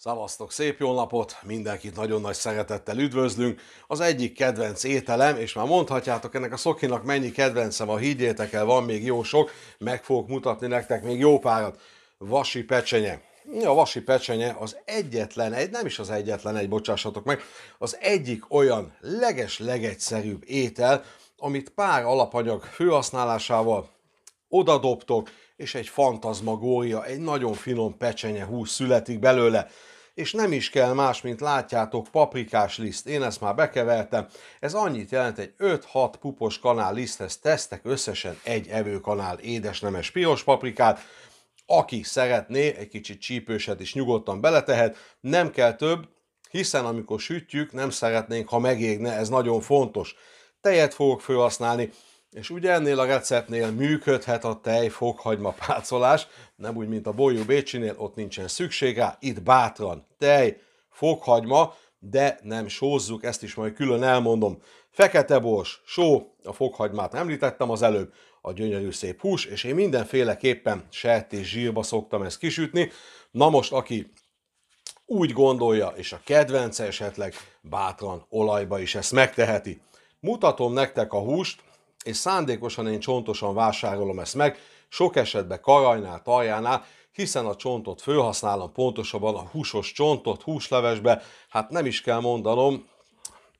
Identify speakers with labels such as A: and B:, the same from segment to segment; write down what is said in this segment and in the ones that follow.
A: Szavaztok, szép jó napot! Mindenkit nagyon nagy szeretettel üdvözlünk. Az egyik kedvenc ételem, és már mondhatjátok ennek a szokinak mennyi kedvence van, higgyétek el, van még jó sok, meg fogok mutatni nektek még jó párat. Vasi pecsenye. A vasi pecsenye az egyetlen egy, nem is az egyetlen egy, bocsássatok meg, az egyik olyan leges-legegyszerűbb étel, amit pár alapanyag főhasználásával odadobtok, és egy fantazmagója, egy nagyon finom pecsenye hús születik belőle, és nem is kell más, mint látjátok, paprikás liszt, én ezt már bekevertem, ez annyit jelent, egy 5-6 pupos kanál liszthez tesztek összesen egy evőkanál édesnemes piros paprikát, aki szeretné, egy kicsit csípőset is nyugodtan beletehet, nem kell több, hiszen amikor sütjük, nem szeretnénk, ha megégne, ez nagyon fontos. Tejet fogok felhasználni, és ugye ennél a receptnél működhet a tej fokhagyma pácolás, nem úgy, mint a bolyó Bécsinél, ott nincsen szükség rá, itt bátran tej, fokhagyma, de nem sózzuk, ezt is majd külön elmondom. Fekete bors, só, a fokhagymát említettem az előbb, a gyönyörű szép hús, és én mindenféleképpen és zsírba szoktam ezt kisütni. Na most, aki úgy gondolja, és a kedvence esetleg bátran olajba is ezt megteheti. Mutatom nektek a húst, és szándékosan én csontosan vásárolom ezt meg, sok esetben karajnál, tarjánál, hiszen a csontot fölhasználom, pontosabban a húsos csontot húslevesbe, hát nem is kell mondanom,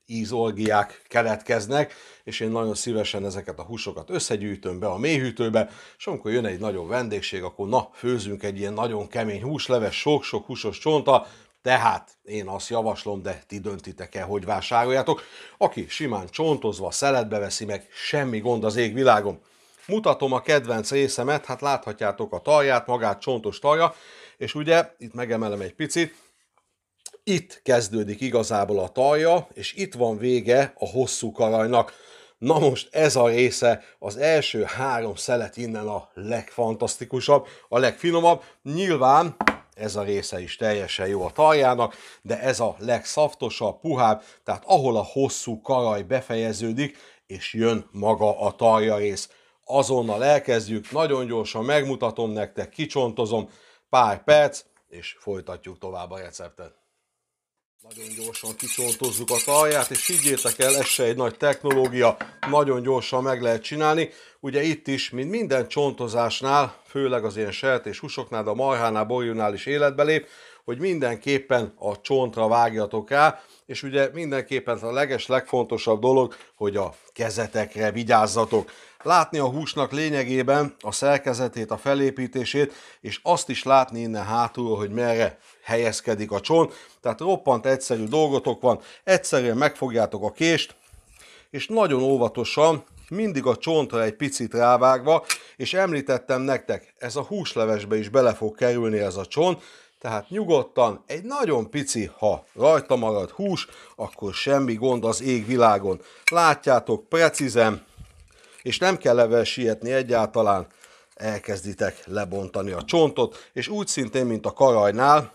A: ízolgiák keletkeznek, és én nagyon szívesen ezeket a húsokat összegyűjtöm be a mélyhűtőbe, és amikor jön egy nagyobb vendégség, akkor na, főzünk egy ilyen nagyon kemény húsleves, sok-sok húsos csonta, tehát én azt javaslom, de ti döntitek el, hogy vásároljátok. Aki simán csontozva szeletbe veszi meg, semmi gond az égvilágon. Mutatom a kedvenc részemet, hát láthatjátok a talját, magát csontos talja, és ugye, itt megemelem egy picit, itt kezdődik igazából a talja, és itt van vége a hosszú karajnak. Na most ez a része, az első három szelet innen a legfantasztikusabb, a legfinomabb. Nyilván ez a része is teljesen jó a taljának, de ez a legszaftosabb, puhább, tehát ahol a hosszú karaj befejeződik, és jön maga a talja rész. Azonnal elkezdjük, nagyon gyorsan megmutatom nektek, kicsontozom, pár perc, és folytatjuk tovább a receptet. Nagyon gyorsan kicsontozzuk a talját, és higgyétek el, ez se egy nagy technológia, nagyon gyorsan meg lehet csinálni. Ugye itt is, mint minden csontozásnál, főleg az ilyen sert és húsoknál, de a marhánál, bolyónál is életbe lép, hogy mindenképpen a csontra vágjatok el és ugye mindenképpen a leges, legfontosabb dolog, hogy a kezetekre vigyázzatok. Látni a húsnak lényegében a szerkezetét, a felépítését, és azt is látni innen hátul, hogy merre helyezkedik a csont. Tehát roppant egyszerű dolgotok van, egyszerűen megfogjátok a kést, és nagyon óvatosan, mindig a csontra egy picit rávágva, és említettem nektek, ez a húslevesbe is bele fog kerülni ez a csont, tehát nyugodtan, egy nagyon pici, ha rajta marad hús, akkor semmi gond az égvilágon. Látjátok, precízen, és nem kell level sietni egyáltalán, elkezditek lebontani a csontot, és úgy szintén, mint a karajnál,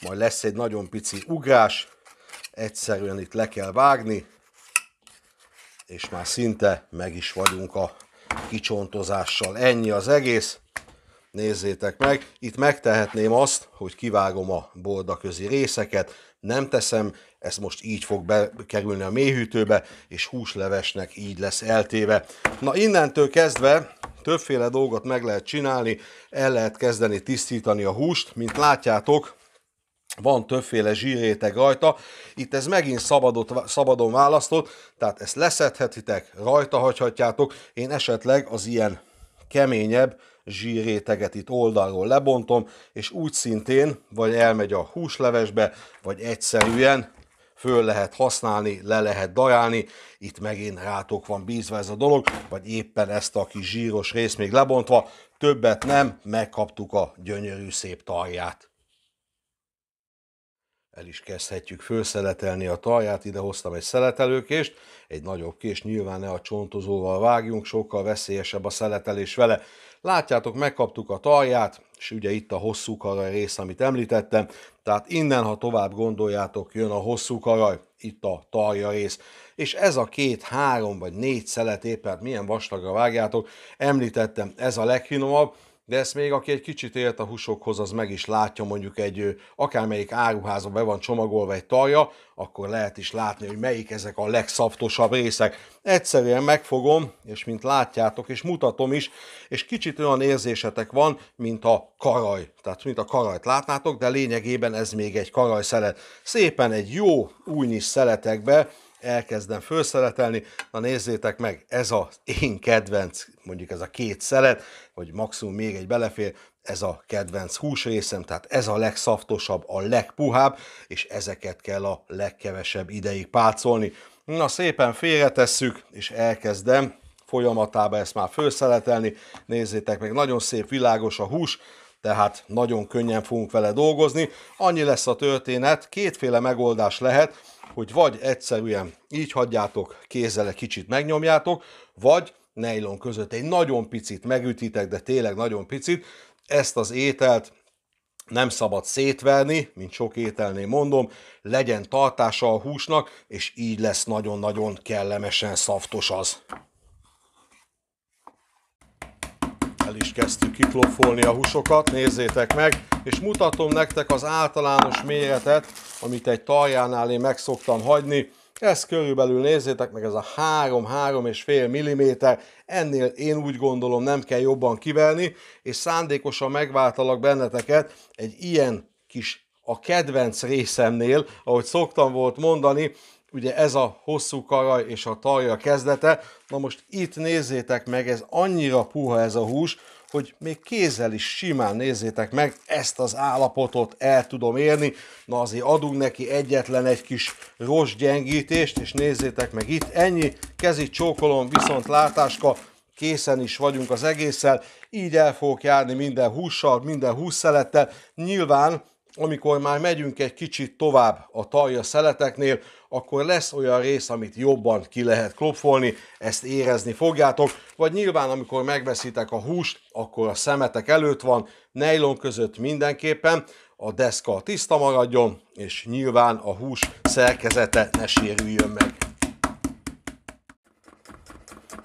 A: majd lesz egy nagyon pici ugrás, egyszerűen itt le kell vágni, és már szinte meg is vagyunk a kicsontozással. Ennyi az egész. Nézzétek meg, itt megtehetném azt, hogy kivágom a boldaközi részeket, nem teszem, ez most így fog bekerülni a mélyhűtőbe, és húslevesnek így lesz eltéve. Na innentől kezdve többféle dolgot meg lehet csinálni, el lehet kezdeni tisztítani a húst, mint látjátok, van többféle zsírréteg rajta, itt ez megint szabadot, szabadon választott, tehát ezt leszedhetitek, rajta hagyhatjátok, én esetleg az ilyen keményebb zsírréteget itt oldalról lebontom, és úgy szintén vagy elmegy a húslevesbe, vagy egyszerűen föl lehet használni, le lehet dajálni, itt megint rátok van bízva ez a dolog, vagy éppen ezt a kis zsíros részt még lebontva, többet nem, megkaptuk a gyönyörű szép tarját. El is kezdhetjük főszeletelni a talját, ide hoztam egy szeletelőkést, egy nagyobb kés, nyilván ne a csontozóval vágjunk, sokkal veszélyesebb a szeletelés vele. Látjátok, megkaptuk a talját, és ugye itt a hosszú karaj rész, amit említettem, tehát innen, ha tovább gondoljátok, jön a hosszú karaj, itt a talja rész. És ez a két, három vagy négy szelet éppen hát milyen vastagra vágjátok, említettem, ez a legfinomabb, de ezt még aki egy kicsit élt a húsokhoz, az meg is látja, mondjuk egy akármelyik áruházba be van csomagolva egy talja, akkor lehet is látni, hogy melyik ezek a legszaftosabb részek. Egyszerűen megfogom, és mint látjátok, és mutatom is, és kicsit olyan érzésetek van, mint a karaj. Tehát mint a karajt látnátok, de lényegében ez még egy karajszelet. Szépen egy jó újnyis szeletekbe, elkezdem fölszeletelni. Na nézzétek meg, ez a én kedvenc, mondjuk ez a két szelet, vagy maximum még egy belefér, ez a kedvenc húsrészem, tehát ez a legszaftosabb, a legpuhább, és ezeket kell a legkevesebb ideig pácolni. Na szépen félretesszük, és elkezdem folyamatába ezt már fölszeletelni. Nézzétek meg, nagyon szép világos a hús, tehát nagyon könnyen fogunk vele dolgozni. Annyi lesz a történet, kétféle megoldás lehet, hogy vagy egyszerűen így hagyjátok, kézzel egy kicsit megnyomjátok, vagy nejlon között egy nagyon picit megütitek, de tényleg nagyon picit, ezt az ételt nem szabad szétverni, mint sok ételnél mondom, legyen tartása a húsnak, és így lesz nagyon-nagyon kellemesen szaftos az. is kezdtük kiklofolni a húsokat, nézzétek meg, és mutatom nektek az általános méretet, amit egy taljánál én meg szoktam hagyni. Ez körülbelül nézzétek meg, ez a 3-3,5 mm, ennél én úgy gondolom nem kell jobban kivelni, és szándékosan megváltalak benneteket egy ilyen kis a kedvenc részemnél, ahogy szoktam volt mondani, ugye ez a hosszú karaj és a talja kezdete. Na most itt nézzétek meg, ez annyira puha ez a hús, hogy még kézzel is simán nézzétek meg, ezt az állapotot el tudom érni. Na azért adunk neki egyetlen egy kis gyengítést, és nézzétek meg itt, ennyi, kezi csókolom, viszont látáska, készen is vagyunk az egésszel, így el fogok járni minden hússal, minden hússzelettel. Nyilván amikor már megyünk egy kicsit tovább a talja szeleteknél, akkor lesz olyan rész, amit jobban ki lehet klopfolni, ezt érezni fogjátok, vagy nyilván amikor megveszitek a húst, akkor a szemetek előtt van, nejlon között mindenképpen, a deszka tiszta maradjon, és nyilván a hús szerkezete ne sérüljön meg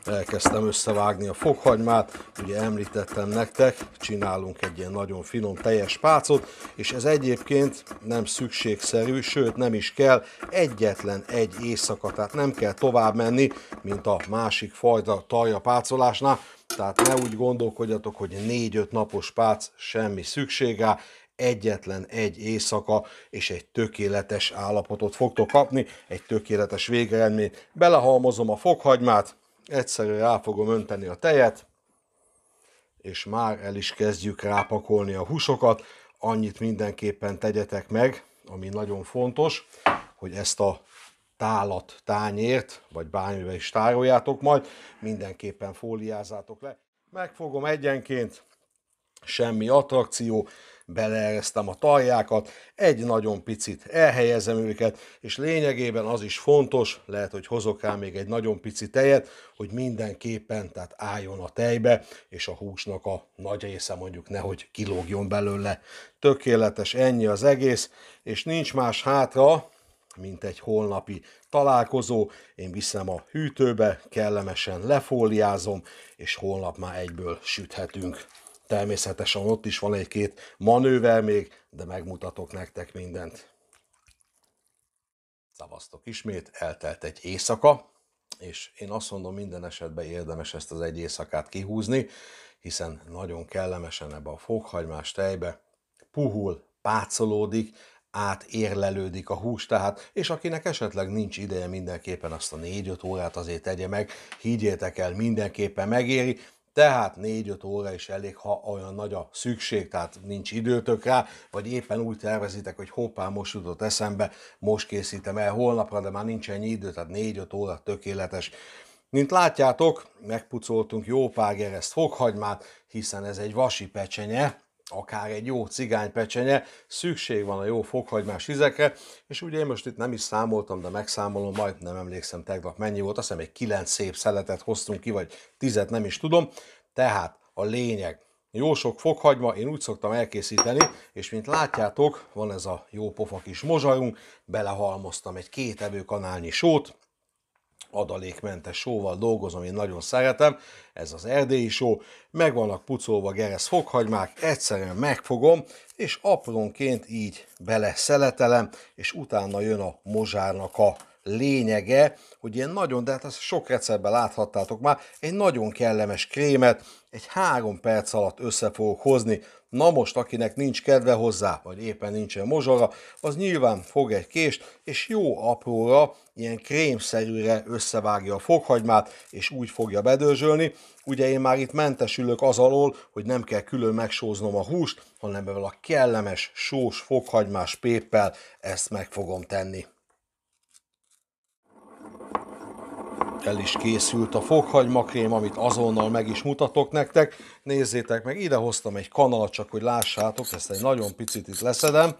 A: elkezdtem összevágni a fokhagymát, ugye említettem nektek, csinálunk egy ilyen nagyon finom teljes pácot, és ez egyébként nem szükségszerű, sőt nem is kell, egyetlen egy éjszaka, tehát nem kell tovább menni, mint a másik fajta talja pácolásnál, tehát ne úgy gondolkodjatok, hogy 4-5 napos pác semmi szükségá, egyetlen egy éjszaka, és egy tökéletes állapotot fogtok kapni, egy tökéletes végeredményt. Belehalmozom a fokhagymát, Egyszerűen rá fogom önteni a tejet, és már el is kezdjük rápakolni a húsokat. Annyit mindenképpen tegyetek meg, ami nagyon fontos, hogy ezt a tálat, tányért, vagy bármivel is tároljátok majd, mindenképpen fóliázátok le. Megfogom egyenként, semmi attrakció, beleeresztem a taljákat, egy nagyon picit elhelyezem őket, és lényegében az is fontos, lehet, hogy hozok rá még egy nagyon pici tejet, hogy mindenképpen tehát álljon a tejbe, és a húsnak a nagy része mondjuk nehogy kilógjon belőle. Tökéletes ennyi az egész, és nincs más hátra, mint egy holnapi találkozó. Én viszem a hűtőbe, kellemesen lefóliázom, és holnap már egyből süthetünk. Természetesen ott is van egy-két manőver még, de megmutatok nektek mindent. Szavaztok ismét, eltelt egy éjszaka, és én azt mondom, minden esetben érdemes ezt az egy éjszakát kihúzni, hiszen nagyon kellemesen ebbe a fokhagymás tejbe puhul, pácolódik, átérlelődik a hús, tehát, és akinek esetleg nincs ideje mindenképpen azt a 4-5 órát azért tegye meg, higgyétek el, mindenképpen megéri, tehát 4-5 óra is elég, ha olyan nagy a szükség, tehát nincs időtök rá, vagy éppen úgy tervezitek, hogy hoppá, most jutott eszembe, most készítem el holnapra, de már nincs ennyi idő, tehát 4-5 óra tökéletes. Mint látjátok, megpucoltunk jó pár gereszt fokhagymát, hiszen ez egy vasi pecsenye, akár egy jó cigánypecsenye, szükség van a jó fokhagymás vizekre, és ugye én most itt nem is számoltam, de megszámolom, majd nem emlékszem tegnap mennyi volt, azt hiszem egy kilenc szép szeletet hoztunk ki, vagy tizet nem is tudom, tehát a lényeg, jó sok fokhagyma, én úgy szoktam elkészíteni, és mint látjátok, van ez a jó pofa kis mozsajunk, belehalmoztam egy két evőkanálnyi sót, adalékmentes sóval dolgozom, én nagyon szeretem, ez az erdélyi só, meg vannak pucolva gerez fokhagymák, egyszerűen megfogom, és aprónként így bele szeletelem, és utána jön a mozsárnak a lényege, hogy ilyen nagyon, de hát ezt sok receptben láthattátok már, egy nagyon kellemes krémet egy három perc alatt össze fogok hozni. Na most, akinek nincs kedve hozzá, vagy éppen nincsen mozsara, az nyilván fog egy kést, és jó apróra, ilyen krémszerűre összevágja a fokhagymát, és úgy fogja bedörzsölni. Ugye én már itt mentesülök az alól, hogy nem kell külön megsóznom a húst, hanem ebből a kellemes, sós fokhagymás péppel ezt meg fogom tenni. el is készült a fokhagymakrém, amit azonnal meg is mutatok nektek. Nézzétek meg, ide hoztam egy kanal, csak hogy lássátok, ezt egy nagyon picit itt leszedem,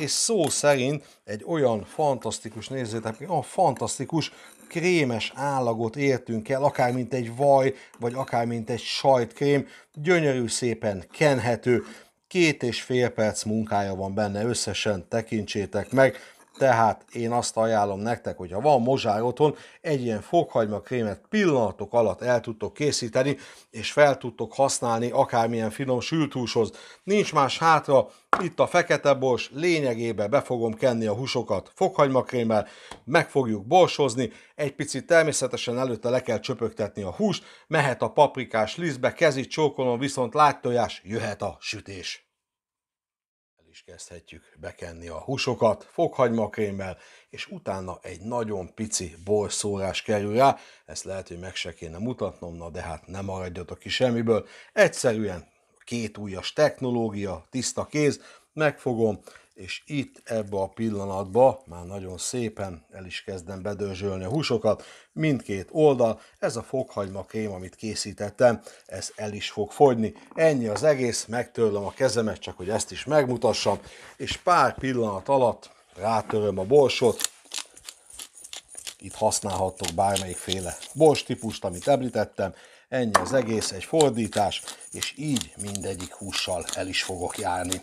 A: és szó szerint egy olyan fantasztikus, nézzétek meg, olyan fantasztikus krémes állagot értünk el, akár mint egy vaj, vagy akár mint egy sajtkrém, gyönyörű szépen kenhető, két és fél perc munkája van benne összesen, tekintsétek meg, tehát én azt ajánlom nektek, hogy ha van mozsár otthon, egy ilyen fokhagyma krémet pillanatok alatt el tudtok készíteni, és fel tudtok használni akármilyen finom sülthúshoz. Nincs más hátra, itt a fekete bors, lényegében be fogom kenni a húsokat krémmel, meg fogjuk borsozni, egy picit természetesen előtte le kell csöpögtetni a húst, mehet a paprikás lisztbe, kezit csókolom, viszont láttojás, jöhet a sütés is kezdhetjük bekenni a húsokat fokhagymakrémmel, és utána egy nagyon pici borszórás kerül rá, ezt lehet, hogy meg se kéne mutatnom, na de hát nem maradjatok ki semmiből, egyszerűen két ujjas technológia, tiszta kéz, megfogom, és itt ebbe a pillanatba már nagyon szépen el is kezdem bedörzsölni a húsokat, mindkét oldal, ez a fokhagyma kém, amit készítettem, ez el is fog fogyni. Ennyi az egész, megtörlöm a kezemet, csak hogy ezt is megmutassam, és pár pillanat alatt rátöröm a borsot, itt használhattok bármelyikféle bors típust, amit említettem, ennyi az egész, egy fordítás, és így mindegyik hússal el is fogok járni.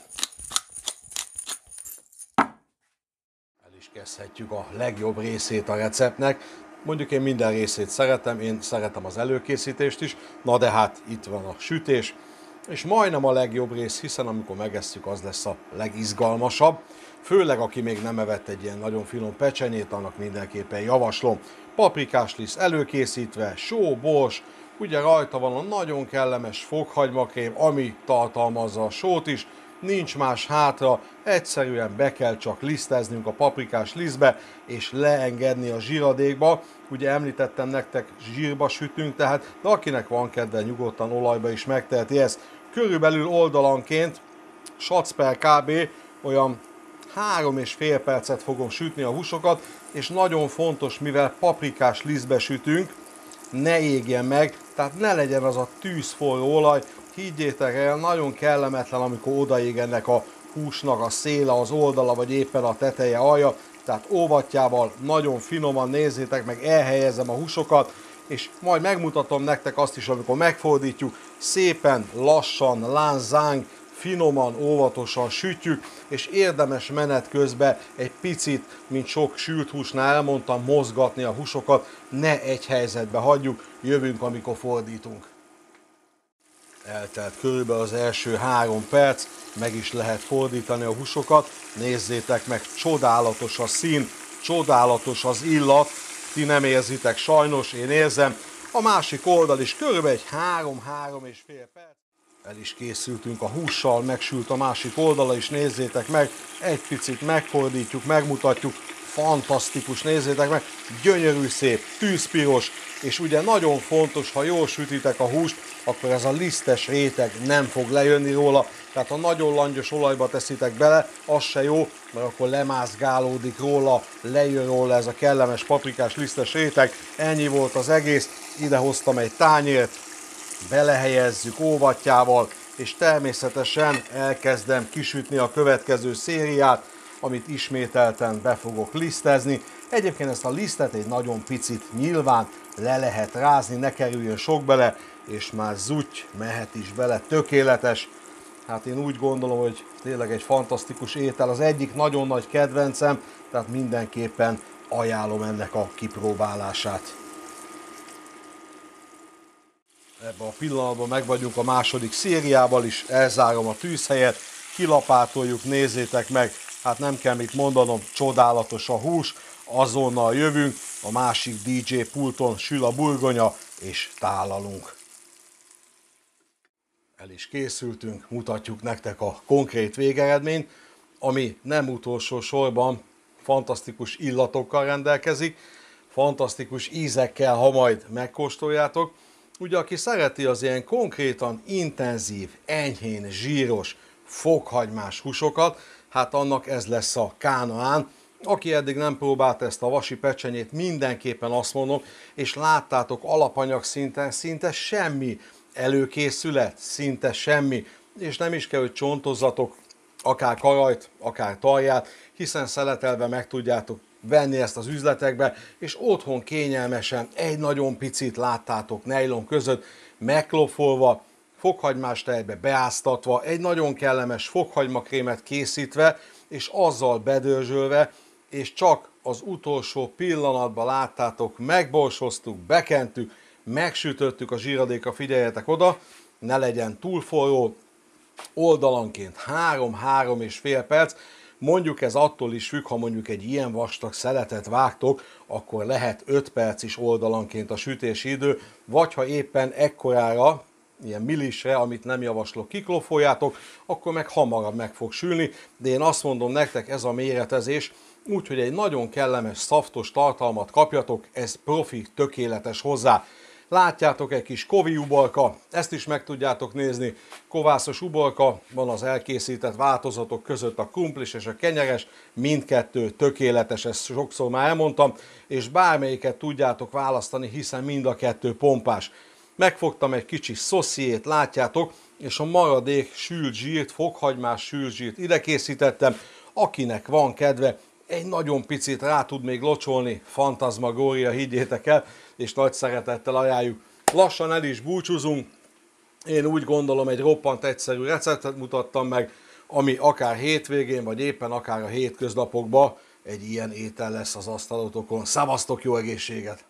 A: nevezhetjük a legjobb részét a receptnek. Mondjuk én minden részét szeretem, én szeretem az előkészítést is, na de hát itt van a sütés, és majdnem a legjobb rész, hiszen amikor megesszük, az lesz a legizgalmasabb. Főleg, aki még nem evett egy ilyen nagyon finom pecsenyét, annak mindenképpen javaslom. Paprikás liszt előkészítve, só, bors, ugye rajta van a nagyon kellemes fokhagymakrém, ami tartalmazza a sót is, nincs más hátra, egyszerűen be kell csak liszteznünk a paprikás lisztbe, és leengedni a zsíradékba. Ugye említettem nektek, zsírba sütünk, tehát de akinek van kedve, nyugodtan olajba is megteheti ezt. Körülbelül oldalanként, sac per kb. olyan 3 és fél percet fogom sütni a húsokat, és nagyon fontos, mivel paprikás lisztbe sütünk, ne égjen meg, tehát ne legyen az a tűzforró olaj, higgyétek el, nagyon kellemetlen, amikor odaég ennek a húsnak a széle, az oldala, vagy éppen a teteje alja, tehát óvatjával nagyon finoman nézzétek meg, elhelyezem a húsokat, és majd megmutatom nektek azt is, amikor megfordítjuk, szépen, lassan, lánzánk, finoman, óvatosan sütjük, és érdemes menet közben egy picit, mint sok sült húsnál elmondtam, mozgatni a húsokat, ne egy helyzetbe hagyjuk, jövünk, amikor fordítunk eltelt körülbelül az első három perc, meg is lehet fordítani a húsokat, nézzétek meg, csodálatos a szín, csodálatos az illat, ti nem érzitek sajnos, én érzem, a másik oldal is körülbelül egy három-három és fél perc. El is készültünk a hússal, megsült a másik oldala is, nézzétek meg, egy picit megfordítjuk, megmutatjuk, fantasztikus, nézzétek meg, gyönyörű szép, tűzpiros, és ugye nagyon fontos, ha jól sütitek a húst, akkor ez a lisztes réteg nem fog lejönni róla. Tehát ha nagyon langyos olajba teszitek bele, az se jó, mert akkor lemázgálódik róla, lejön róla ez a kellemes paprikás lisztes réteg. Ennyi volt az egész, ide hoztam egy tányért, belehelyezzük óvatjával, és természetesen elkezdem kisütni a következő szériát, amit ismételten be fogok lisztezni. Egyébként ezt a lisztet egy nagyon picit nyilván le lehet rázni, ne kerüljön sok bele, és már zuty mehet is bele, tökéletes. Hát én úgy gondolom, hogy tényleg egy fantasztikus étel, az egyik nagyon nagy kedvencem, tehát mindenképpen ajánlom ennek a kipróbálását. Ebben a pillanatban meg vagyunk a második szériával is, elzárom a tűzhelyet, kilapátoljuk, nézzétek meg, hát nem kell mit mondanom, csodálatos a hús, azonnal jövünk, a másik DJ pulton sül a burgonya, és tálalunk el is készültünk, mutatjuk nektek a konkrét végeredményt, ami nem utolsó sorban fantasztikus illatokkal rendelkezik, fantasztikus ízekkel, ha majd megkóstoljátok. Ugye, aki szereti az ilyen konkrétan intenzív, enyhén, zsíros, fokhagymás húsokat, hát annak ez lesz a kánaán. Aki eddig nem próbált ezt a vasi pecsenyét, mindenképpen azt mondom, és láttátok alapanyag szinten szinte semmi előkészület, szinte semmi, és nem is kell, hogy csontozzatok akár karajt, akár talját, hiszen szeletelve meg tudjátok venni ezt az üzletekbe, és otthon kényelmesen, egy nagyon picit láttátok nejlon között, meklofolva, fokhagymás tejbe beáztatva, egy nagyon kellemes fokhagymakrémet készítve, és azzal bedörzsölve, és csak az utolsó pillanatban láttátok, megborsoztuk, bekentük, megsütöttük a zsíradéka, figyeljetek oda, ne legyen túl forró, oldalanként 3-3 és fél perc, mondjuk ez attól is függ, ha mondjuk egy ilyen vastag szeletet vágtok, akkor lehet 5 perc is oldalanként a sütési idő, vagy ha éppen ekkorára, ilyen millisre, amit nem javaslok, kiklofoljátok, akkor meg hamarabb meg fog sülni, de én azt mondom nektek, ez a méretezés, úgyhogy egy nagyon kellemes, szaftos tartalmat kapjatok, ez profi, tökéletes hozzá. Látjátok egy kis kovi ubalka, ezt is meg tudjátok nézni. Kovászos ubalka, van az elkészített változatok között a kumplis és a kenyeres, mindkettő tökéletes, ezt sokszor már elmondtam, és bármelyiket tudjátok választani, hiszen mind a kettő pompás. Megfogtam egy kicsi szosziét, látjátok, és a maradék sült zsírt, fokhagymás sült zsírt ide készítettem, akinek van kedve, egy nagyon picit rá tud még locsolni fantazmagória, higgyétek el, és nagy szeretettel ajánljuk. Lassan el is búcsúzunk, én úgy gondolom egy roppant egyszerű receptet mutattam meg, ami akár hétvégén, vagy éppen akár a hétköznapokban egy ilyen étel lesz az asztalotokon. Szavaztok jó egészséget!